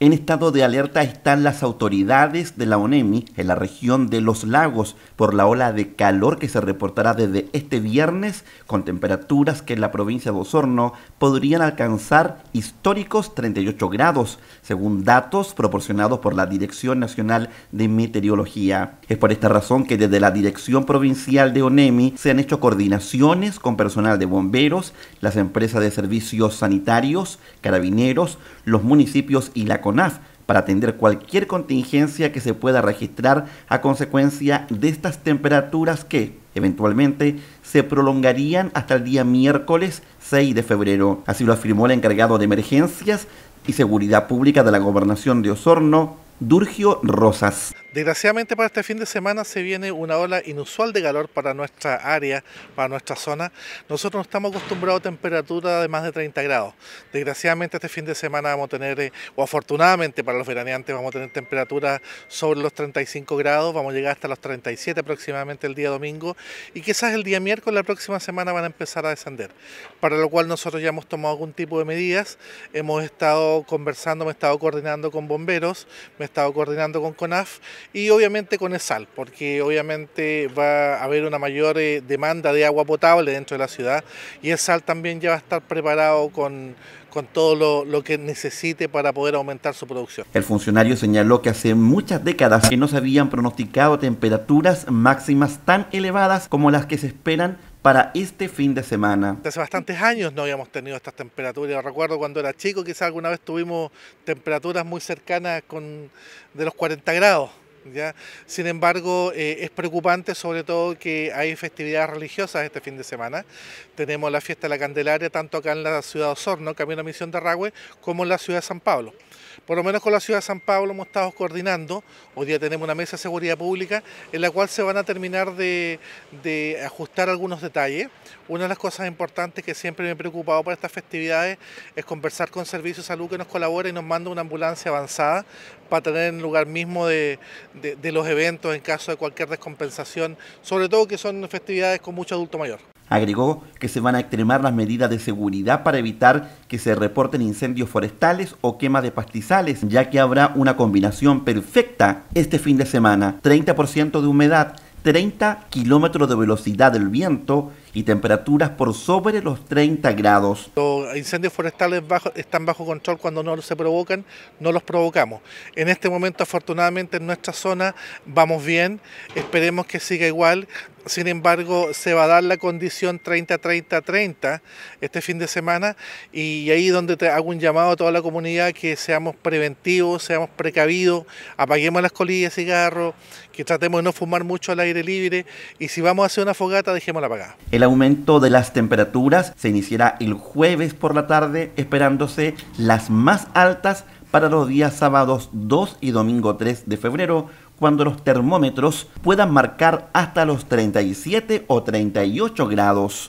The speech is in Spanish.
En estado de alerta están las autoridades de la ONEMI en la región de los lagos por la ola de calor que se reportará desde este viernes con temperaturas que en la provincia de Osorno podrían alcanzar históricos 38 grados, según datos proporcionados por la Dirección Nacional de Meteorología. Es por esta razón que desde la Dirección Provincial de ONEMI se han hecho coordinaciones con personal de bomberos, las empresas de servicios sanitarios, carabineros, los municipios y la para atender cualquier contingencia que se pueda registrar a consecuencia de estas temperaturas que, eventualmente, se prolongarían hasta el día miércoles 6 de febrero. Así lo afirmó el encargado de emergencias y seguridad pública de la gobernación de Osorno, Durgio Rosas. Desgraciadamente para este fin de semana se viene una ola inusual de calor para nuestra área, para nuestra zona. Nosotros no estamos acostumbrados a temperaturas de más de 30 grados. Desgraciadamente este fin de semana vamos a tener, eh, o afortunadamente para los veraneantes, vamos a tener temperaturas sobre los 35 grados, vamos a llegar hasta los 37 aproximadamente el día domingo y quizás el día miércoles la próxima semana van a empezar a descender. Para lo cual nosotros ya hemos tomado algún tipo de medidas, hemos estado conversando, me he estado coordinando con bomberos, me he estado coordinando con CONAF y obviamente con el sal, porque obviamente va a haber una mayor eh, demanda de agua potable dentro de la ciudad y el sal también ya va a estar preparado con, todo lo, que necesite para poder aumentar su producción. El funcionario señaló que hace muchas décadas que no se habían pronosticado temperaturas máximas tan elevadas como las que se esperan para este fin de semana. Hace bastantes años no habíamos tenido estas temperaturas. Recuerdo cuando era chico, quizás alguna vez tuvimos temperaturas muy cercanas con, de los 40 grados. Sin embargo, eh, es preocupante sobre todo que hay festividades religiosas este fin de semana. Tenemos la fiesta de la Candelaria tanto acá en la ciudad de Osorno, Camino a Misión de Arragüe, como en la ciudad de San Pablo. Por lo menos con la ciudad de San Pablo hemos estado coordinando. Hoy día tenemos una mesa de seguridad pública en la cual se van a terminar de, ajustar algunos detalles. Una de las cosas importantes que siempre me he preocupado para estas festividades es conversar con Servicios de Salud que nos colabora y nos manda una ambulancia avanzada para tener en el lugar mismo de, de, los eventos en caso de cualquier descompensación, sobre todo que son festividades con mucho adulto mayor. Agregó que se van a extremar las medidas de seguridad para evitar que se reporten incendios forestales o quemas de pastizales, ya que habrá una combinación perfecta este fin de semana. 30% de humedad, 30 kilómetros de velocidad del viento y temperaturas por sobre los 30 grados. Los incendios forestales están bajo control cuando no se provocan, no los provocamos. En este momento, afortunadamente, en nuestra zona vamos bien, esperemos que siga igual. Sin embargo, se va a dar la condición 30-30-30 este fin de semana y ahí es donde te hago un llamado a toda la comunidad que seamos preventivos, seamos precavidos, apaguemos las colillas de cigarro, que tratemos de no fumar mucho al aire libre y si vamos a hacer una fogata, dejémosla apagada. El aumento de las temperaturas se iniciará el jueves por la tarde, esperándose las más altas para los días sábados 2 y domingo 3 de febrero, cuando los termómetros puedan marcar hasta los 37 o 38 grados.